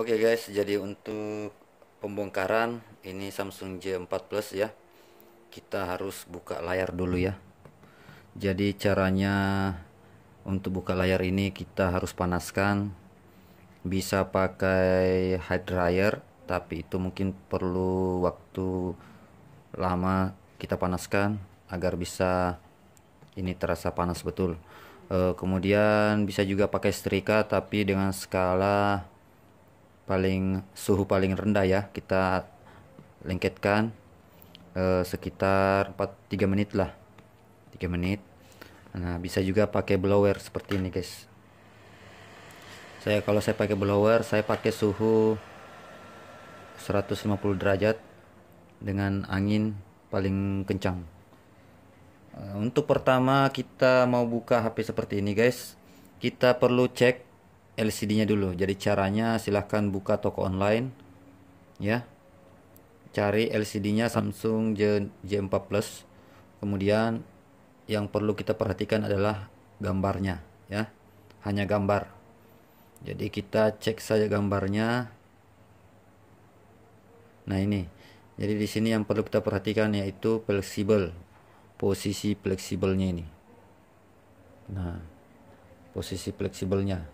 Oke okay guys, jadi untuk pembongkaran ini Samsung J4 Plus ya. Kita harus buka layar dulu ya. Jadi caranya untuk buka layar ini kita harus panaskan. Bisa pakai high dryer, tapi itu mungkin perlu waktu lama kita panaskan agar bisa ini terasa panas betul. Eh, kemudian bisa juga pakai setrika tapi dengan skala paling suhu paling rendah ya kita lengketkan eh, sekitar 4 3 menit lah 3 menit nah bisa juga pakai blower seperti ini guys saya kalau saya pakai blower saya pakai suhu 150 derajat dengan angin paling kencang eh, untuk pertama kita mau buka HP seperti ini guys kita perlu cek LCD-nya dulu. Jadi caranya silahkan buka toko online ya. Cari LCD-nya Samsung J J4 Plus. Kemudian yang perlu kita perhatikan adalah gambarnya ya. Hanya gambar. Jadi kita cek saja gambarnya. Nah, ini. Jadi di sini yang perlu kita perhatikan yaitu fleksibel. Posisi fleksibelnya ini. Nah, posisi fleksibelnya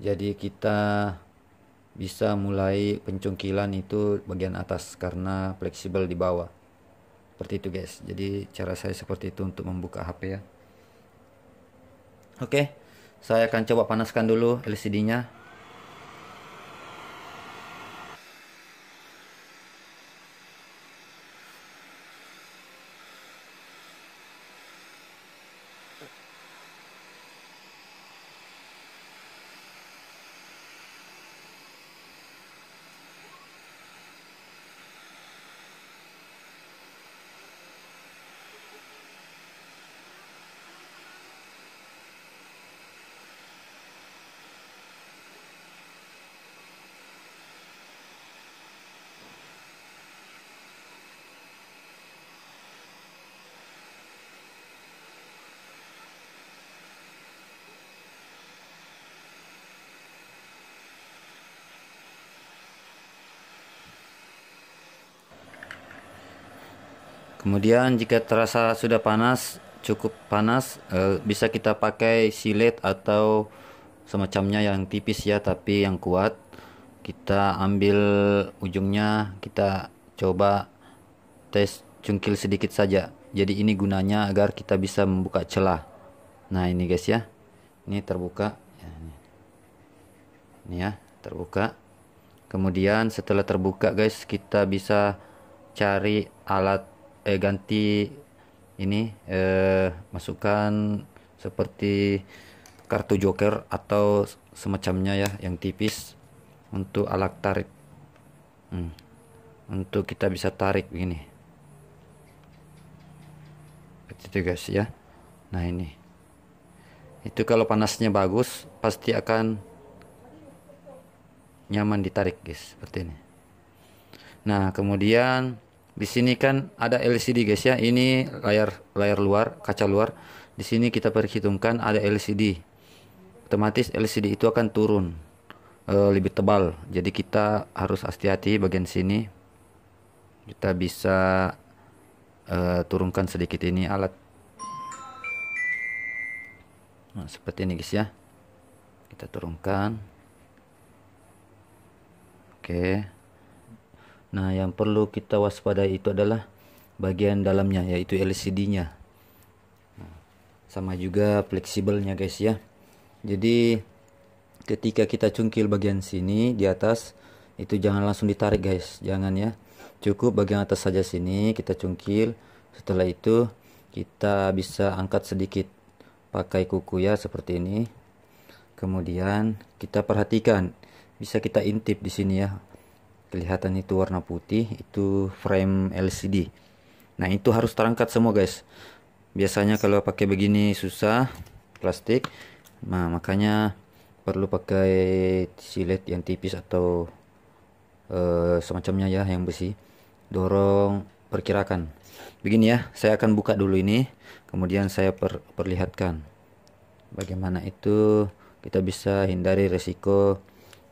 jadi kita bisa mulai pencungkilan itu bagian atas karena fleksibel di bawah seperti itu guys jadi cara saya seperti itu untuk membuka HP ya oke okay. saya akan coba panaskan dulu LCD nya Kemudian jika terasa sudah panas, cukup panas, eh, bisa kita pakai silet atau semacamnya yang tipis ya, tapi yang kuat. Kita ambil ujungnya, kita coba tes cungkil sedikit saja. Jadi ini gunanya agar kita bisa membuka celah. Nah ini guys ya, ini terbuka. Ya, ini ya, terbuka. Kemudian setelah terbuka guys, kita bisa cari alat eh ganti ini eh, masukkan seperti kartu joker atau semacamnya ya yang tipis untuk alat tarik hmm. untuk kita bisa tarik begini seperti itu guys ya nah ini itu kalau panasnya bagus pasti akan nyaman ditarik guys seperti ini nah kemudian di sini kan ada LCD guys ya. Ini layar layar luar, kaca luar. Di sini kita perhitungkan ada LCD. Otomatis LCD itu akan turun e, lebih tebal. Jadi kita harus hati-hati bagian sini. Kita bisa e, turunkan sedikit ini alat. Nah, seperti ini guys ya. Kita turunkan. Oke. Okay. Nah, yang perlu kita waspadai itu adalah bagian dalamnya yaitu LCD-nya. sama juga fleksibelnya guys ya. Jadi ketika kita cungkil bagian sini di atas itu jangan langsung ditarik guys, jangan ya. Cukup bagian atas saja sini kita cungkil. Setelah itu kita bisa angkat sedikit pakai kuku ya seperti ini. Kemudian kita perhatikan bisa kita intip di sini ya kelihatan itu warna putih itu frame LCD nah itu harus terangkat semua guys biasanya kalau pakai begini susah plastik nah makanya perlu pakai silet yang tipis atau uh, semacamnya ya yang besi dorong perkirakan begini ya saya akan buka dulu ini kemudian saya per perlihatkan bagaimana itu kita bisa hindari resiko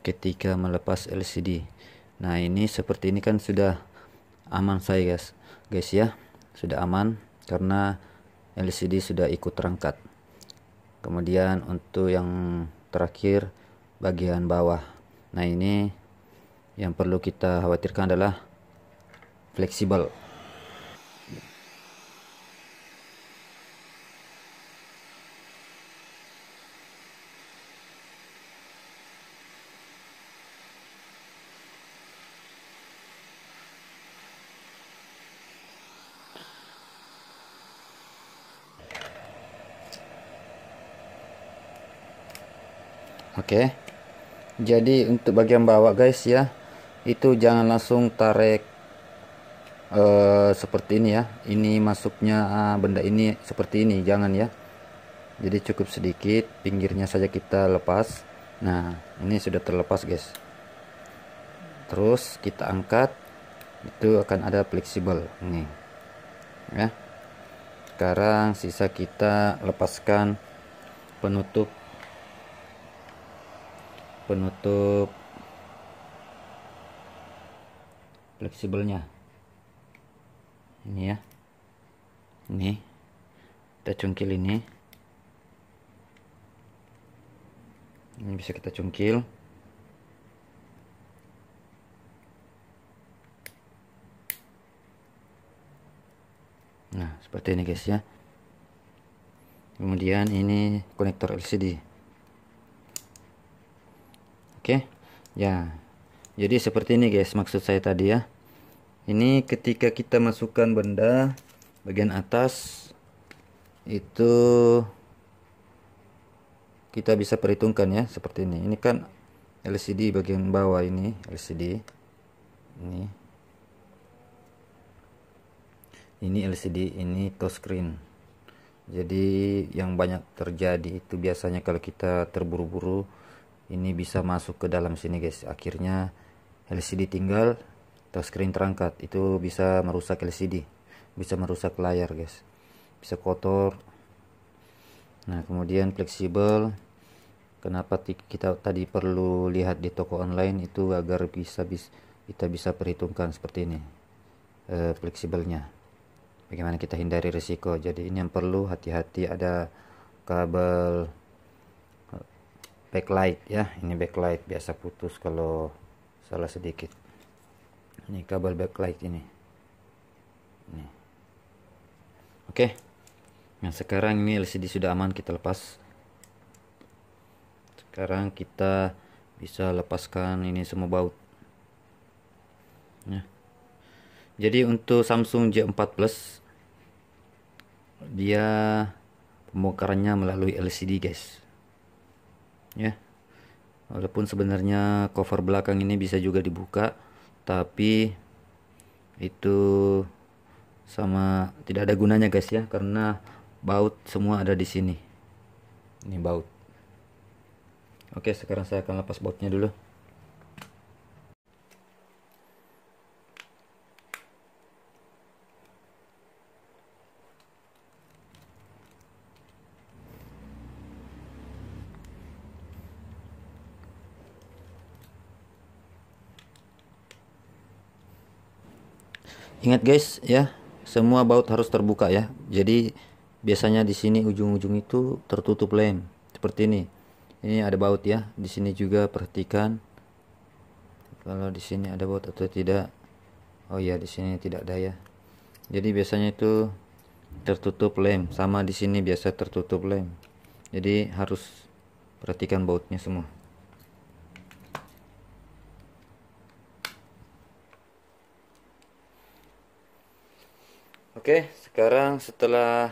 ketika melepas LCD nah ini seperti ini kan sudah aman saya guys guys ya sudah aman karena LCD sudah ikut terangkat kemudian untuk yang terakhir bagian bawah nah ini yang perlu kita khawatirkan adalah fleksibel Oke. Okay. Jadi untuk bagian bawah guys ya, itu jangan langsung tarik uh, seperti ini ya. Ini masuknya uh, benda ini seperti ini, jangan ya. Jadi cukup sedikit, pinggirnya saja kita lepas. Nah, ini sudah terlepas guys. Terus kita angkat, itu akan ada fleksibel nih. Ya. Sekarang sisa kita lepaskan penutup penutup fleksibelnya ini ya ini kita cungkil ini ini bisa kita cungkil nah seperti ini guys ya kemudian ini konektor LCD Oke. Ya. Jadi seperti ini guys maksud saya tadi ya. Ini ketika kita masukkan benda bagian atas itu kita bisa perhitungkan ya seperti ini. Ini kan LCD bagian bawah ini LCD. Ini. Ini LCD, ini touchscreen. Jadi yang banyak terjadi itu biasanya kalau kita terburu-buru ini bisa masuk ke dalam sini guys akhirnya LCD tinggal touchscreen terangkat itu bisa merusak LCD bisa merusak layar guys bisa kotor nah kemudian fleksibel kenapa kita tadi perlu lihat di toko online itu agar bisa bis kita bisa perhitungkan seperti ini e, fleksibelnya bagaimana kita hindari risiko jadi ini yang perlu hati-hati ada kabel backlight ya ini backlight biasa putus kalau salah sedikit ini kabel backlight ini ini oke okay. nah sekarang ini LCD sudah aman kita lepas sekarang kita bisa lepaskan ini semua baut nah jadi untuk Samsung J4 Plus dia pembongkarannya melalui LCD guys ya walaupun sebenarnya cover belakang ini bisa juga dibuka tapi itu sama tidak ada gunanya guys ya karena baut semua ada di sini ini baut oke sekarang saya akan lepas bautnya dulu Ingat guys ya, semua baut harus terbuka ya. Jadi biasanya di sini ujung-ujung itu tertutup lem seperti ini. Ini ada baut ya. Di sini juga perhatikan kalau di sini ada baut atau tidak. Oh ya, di sini tidak ada ya. Jadi biasanya itu tertutup lem. Sama di sini biasa tertutup lem. Jadi harus perhatikan bautnya semua. Oke, sekarang setelah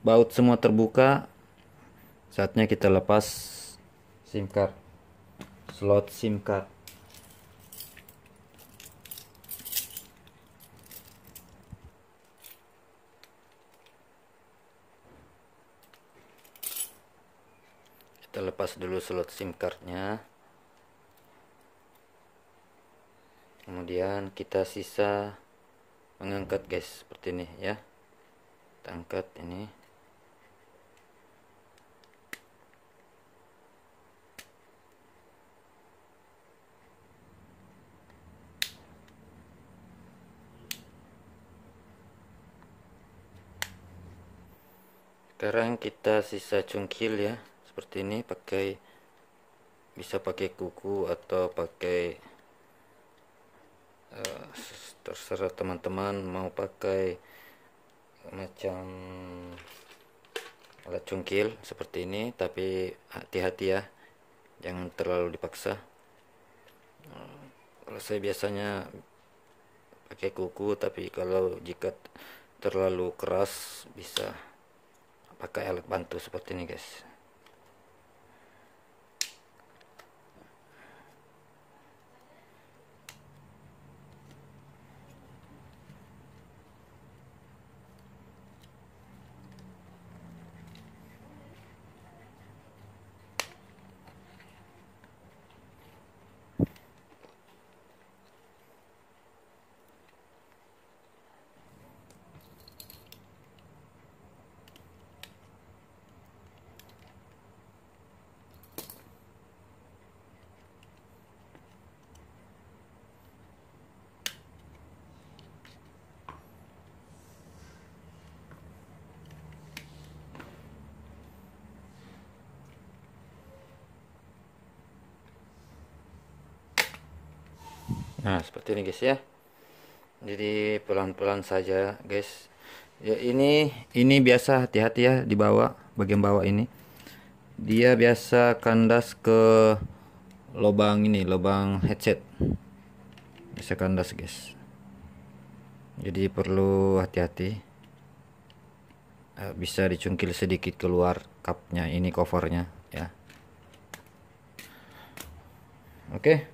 baut semua terbuka, saatnya kita lepas SIM card. Slot SIM card. Kita lepas dulu slot SIM cardnya. Kemudian kita sisa mengangkat guys seperti ini ya tangkat ini sekarang kita sisa cungkil ya seperti ini pakai bisa pakai kuku atau pakai Eh, terserah teman-teman mau pakai macam alat cungkil seperti ini tapi hati-hati ya jangan terlalu dipaksa eh, kalau saya biasanya pakai kuku tapi kalau jika terlalu keras bisa pakai alat bantu seperti ini guys Nah seperti ini guys ya jadi pelan-pelan saja guys ya ini ini biasa hati-hati ya di bawah bagian bawah ini dia biasa kandas ke lubang ini lubang headset bisa kandas guys jadi perlu hati-hati eh, bisa dicungkil sedikit keluar cupnya ini covernya ya oke okay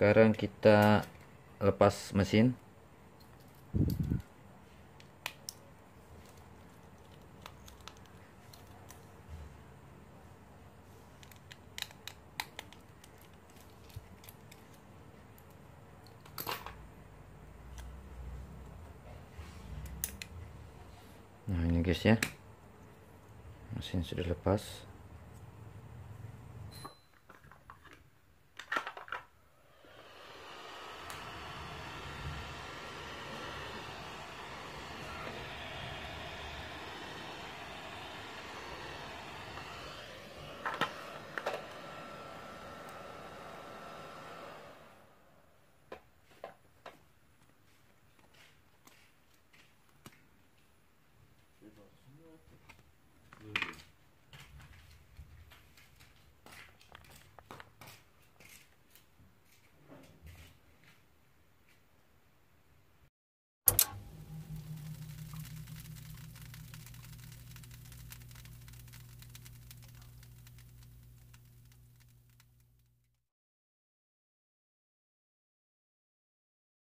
sekarang kita lepas mesin nah ini guys ya mesin sudah lepas Luger.